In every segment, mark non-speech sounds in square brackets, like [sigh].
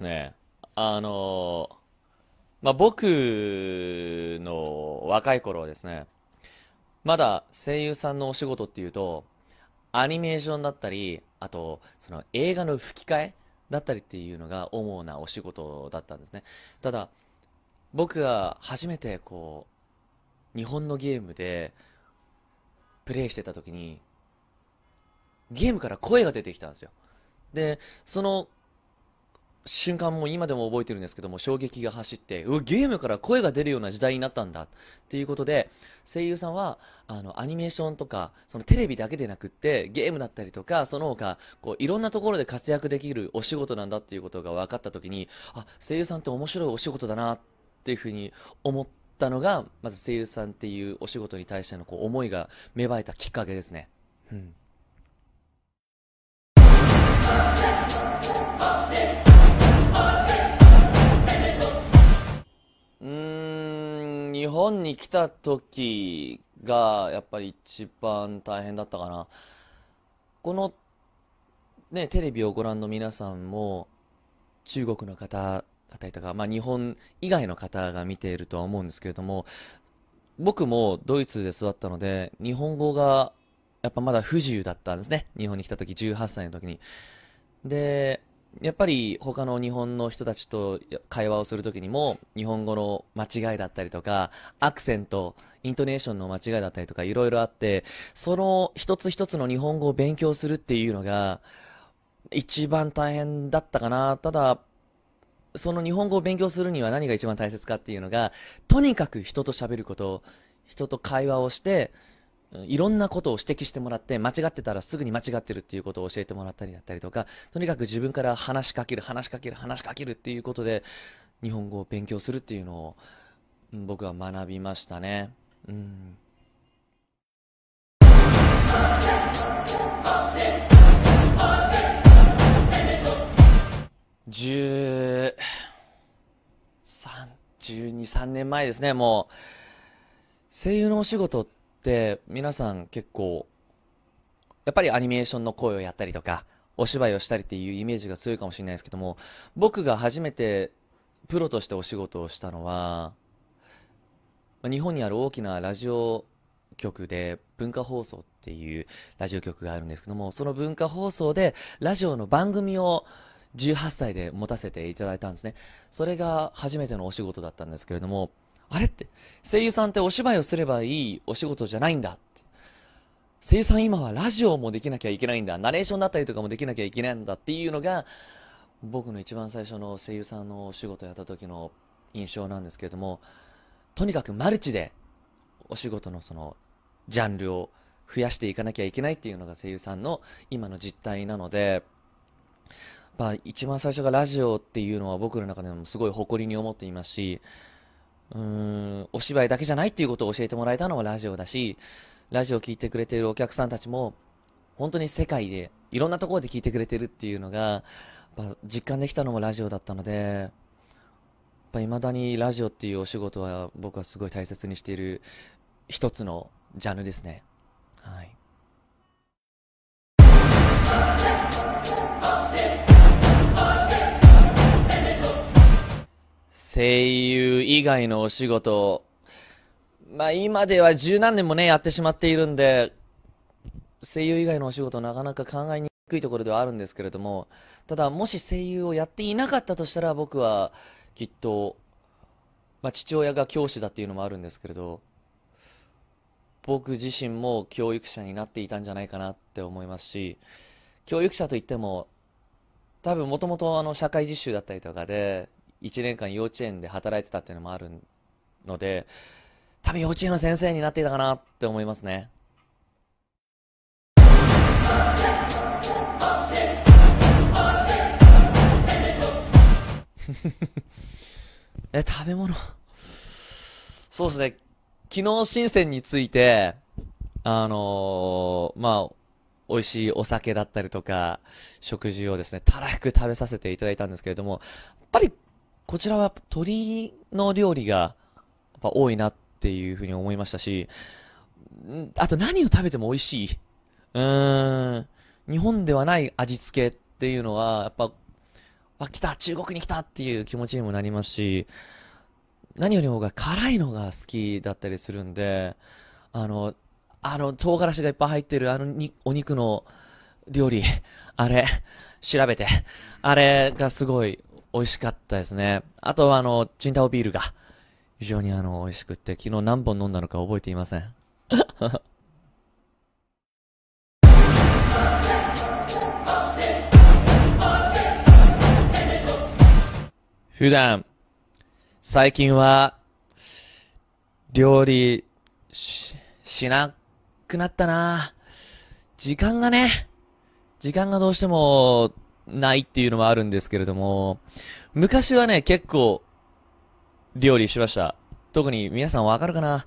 ですね、あの、まあ、僕の若い頃はですね、まだ声優さんのお仕事っていうと、アニメーションだったり、あと、その映画の吹き替えだったりっていうのが主なお仕事だったんですね。ただ、僕が初めてこう、日本のゲームでプレイしてた時に、ゲームから声が出てきたんですよ。で、その瞬間も今でも覚えてるんですけども衝撃が走ってうゲームから声が出るような時代になったんだっていうことで声優さんはあのアニメーションとかそのテレビだけでなくってゲームだったりとかその他こういろんなところで活躍できるお仕事なんだっていうことが分かった時にあ声優さんって面白いお仕事だなっていうふうに思ったのがまず声優さんっていうお仕事に対してのこう思いが芽生えたきっかけですね。うん本に来た時がやっぱり一番大変だったかな。このね、テレビをご覧の皆さんも中国の方だったりとか、まあ、日本以外の方が見ているとは思うんですけれども僕もドイツで育ったので日本語がやっぱまだ不自由だったんですね日本に来た時18歳の時にでやっぱり他の日本の人たちと会話をするときにも日本語の間違いだったりとかアクセントイントネーションの間違いだったりとかいろいろあってその一つ一つの日本語を勉強するっていうのが一番大変だったかなただその日本語を勉強するには何が一番大切かっていうのがとにかく人と喋ること人と会話をしていろんなことを指摘してもらって、間違ってたらすぐに間違ってるっていうことを教えてもらったりだったりとか、とにかく自分から話しかける、話しかける、話しかけるっていうことで、日本語を勉強するっていうのを、僕は学びましたね。うん。13、1 3年前ですね、もう。声優のお仕事って、って皆さん結構やっぱりアニメーションの声をやったりとかお芝居をしたりっていうイメージが強いかもしれないですけども僕が初めてプロとしてお仕事をしたのは日本にある大きなラジオ局で文化放送っていうラジオ局があるんですけどもその文化放送でラジオの番組を18歳で持たせていただいたんですねそれが初めてのお仕事だったんですけれどもあれって声優さんってお芝居をすればいいお仕事じゃないんだって声優さん今はラジオもできなきゃいけないんだナレーションだったりとかもできなきゃいけないんだっていうのが僕の一番最初の声優さんのお仕事やった時の印象なんですけれどもとにかくマルチでお仕事のそのジャンルを増やしていかなきゃいけないっていうのが声優さんの今の実態なので、まあ、一番最初がラジオっていうのは僕の中でもすごい誇りに思っていますしうーん、お芝居だけじゃないっていうことを教えてもらえたのはラジオだし、ラジオを聴いてくれているお客さんたちも、本当に世界で、いろんなところで聞いてくれてるっていうのが、実感できたのもラジオだったので、やっぱ未だにラジオっていうお仕事は僕はすごい大切にしている一つのジャンルですね。はい。声優以外のお仕事、まあ今では十何年もね、やってしまっているんで、声優以外のお仕事なかなか考えにくいところではあるんですけれども、ただもし声優をやっていなかったとしたら僕はきっと、まあ父親が教師だっていうのもあるんですけれど、僕自身も教育者になっていたんじゃないかなって思いますし、教育者といっても、多分もともとあの社会実習だったりとかで、1年間幼稚園で働いてたっていうのもあるので、多分幼稚園の先生になっていたかなって思いますね。[laughs] え、食べ物。そうですね。昨日、深センについて、あのー、まあ、美味しいお酒だったりとか、食事をですね、たらふく食べさせていただいたんですけれども、やっぱりこちらは鳥の料理がやっぱ多いなっていうふうに思いましたし、あと何を食べても美味しい。うーん。日本ではない味付けっていうのは、やっぱ、あ、来た中国に来たっていう気持ちにもなりますし、何よりもが辛いのが好きだったりするんで、あの、あの、唐辛子がいっぱい入ってるあのに、お肉の料理、あれ、調べて、あれがすごい美味しかったですね。あとはあの、チンタオビールが非常にあの、美味しくって、昨日何本飲んだのか覚えていません。[laughs] 普段、最近は、料理し、しなくなったな時間がね、時間がどうしてもないっていうのもあるんですけれども、昔はね、結構、料理しました。特に皆さんわかるかな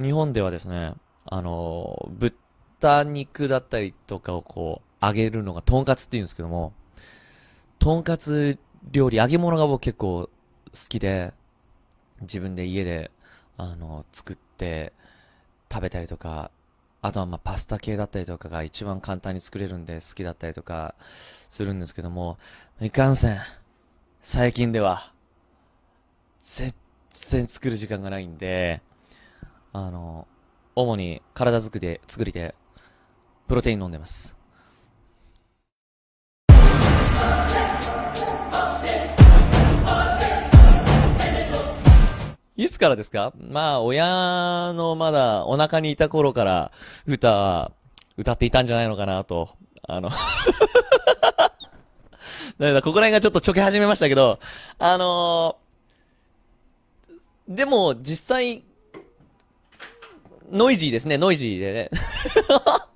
日本ではですね、あの、豚肉だったりとかをこう、揚げるのがとんかつって言うんですけども、とんかつ料理、揚げ物が僕結構好きで、自分で家で、あの、作って食べたりとかあとはまあパスタ系だったりとかが一番簡単に作れるんで好きだったりとかするんですけども、いかんせん、最近では、全然作る時間がないんで、あの、主に体作りで、作りで、プロテイン飲んでます。いつからですかまあ、親のまだお腹にいた頃から歌、歌っていたんじゃないのかなと。あの [laughs] だここら辺がちょっとちょけ始めましたけど、あのー、でも実際、ノイジーですね、ノイジーでね。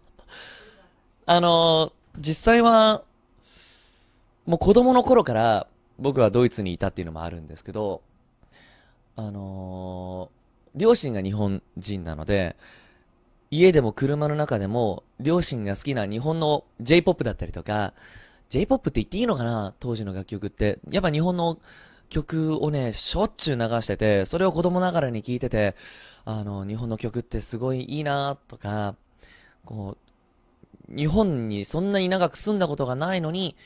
[laughs] あのー、実際は、もう子供の頃から僕はドイツにいたっていうのもあるんですけど、あのー、両親が日本人なので、家でも車の中でも、両親が好きな日本の J-POP だったりとか、J-POP って言っていいのかな当時の楽曲って。やっぱ日本の曲をね、しょっちゅう流してて、それを子供ながらに聞いてて、あの、日本の曲ってすごいいいなとか、こう、日本にそんなに長く住んだことがないのに、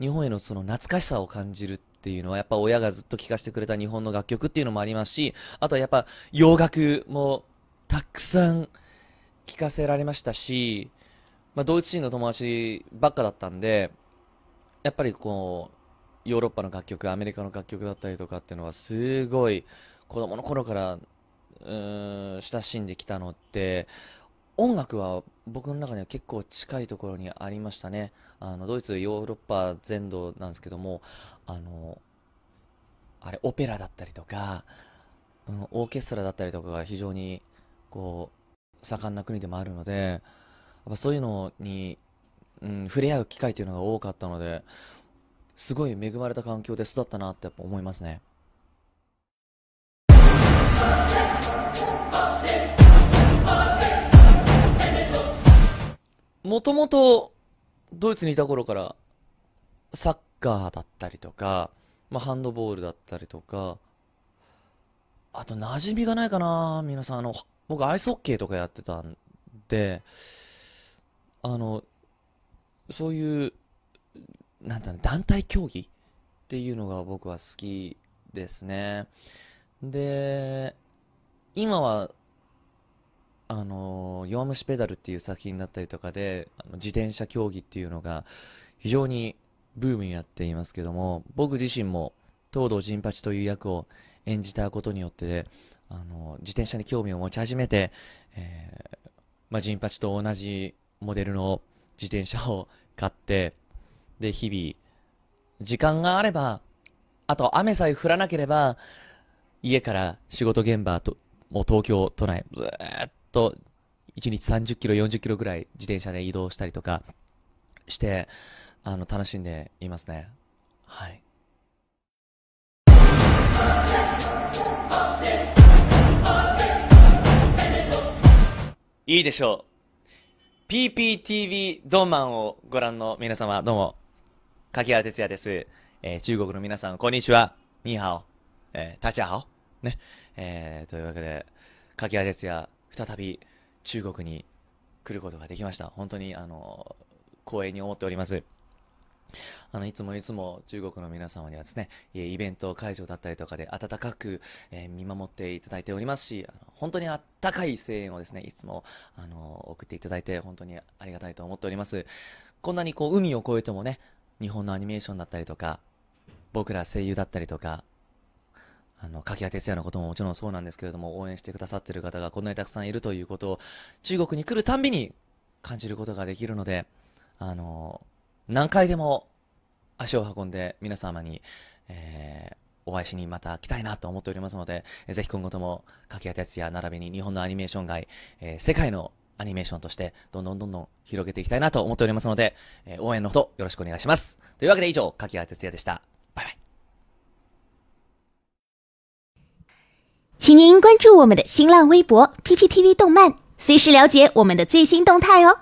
日本へのその懐かしさを感じるっていうのは、やっぱ親がずっと聴かせてくれた日本の楽曲っていうのもありますし、あとはやっぱ洋楽もたくさん聴かせられましたし、まあ、ドイツ人の友達ばっかだったんで、やっぱりこう、ヨーロッパの楽曲、アメリカの楽曲だったりとかっていうのは、すごい子供の頃から、うーん、親しんできたのって、音楽は僕の中では結構近いところにありましたね。あの、ドイツ、ヨーロッパ全土なんですけども、あの、あれ、オペラだったりとか、うん、オーケストラだったりとかが非常に、こう、盛んな国でもあるので、やっぱそういうのに、うん、触れ合う機会というのが多かったので、すごい恵まれた環境で育ったなってやっぱ思いますね。もともとドイツにいた頃からサッカーだったりとか、まあ、ハンドボールだったりとか、あと馴染みがないかな、皆さん。あの、僕アイスホッケーとかやってたんで、あの、そういう、なんていうの、団体競技っていうのが僕は好きですね。で、今はあの「弱虫ペダル」っていう作品だったりとかであの自転車競技っていうのが非常にブームになっていますけども僕自身も東堂甚八という役を演じたことによってあの自転車に興味を持ち始めて、えーまあ、八と同じモデルの自転車を買ってで日々時間があればあと雨さえ降らなければ家から仕事現場ともう東京都内ずっと1日30キロ、40キロぐらい自転車で移動したりとかして、あの、楽しんでいますね。はい。いいでしょう。PPTV ドンマンをご覧の皆様、どうも、柿原哲也です。えー、中国の皆さん、こんにちは。ニーハオ。えー、タチャハオ。ね。えー、というわけで、柿原哲也、再び中国に来ることができました。本当に、あの、光栄に思っております。あの、いつもいつも中国の皆様にはですね、イベント会場だったりとかで温かく、え見守っていただいておりますし、あの本当にあったかい声援をですね、いつも、あの、送っていただいて本当にありがたいと思っております。こんなにこう、海を越えてもね、日本のアニメーションだったりとか、僕ら声優だったりとか、あの、柿谷哲也のことももちろんそうなんですけれども、応援してくださってる方がこんなにたくさんいるということを、中国に来るたんびに感じることができるので、あの、何回でも足を運んで皆様に、えー、お会いしにまた来たいなと思っておりますので、えー、ぜひ今後とも、柿谷哲也並びに日本のアニメーション界、えー、世界のアニメーションとして、どんどんどんどん広げていきたいなと思っておりますので、えー、応援のほどよろしくお願いします。というわけで以上、柿谷哲也でした。请您关注我们的新浪微博 “PPTV 动漫”，随时了解我们的最新动态哦。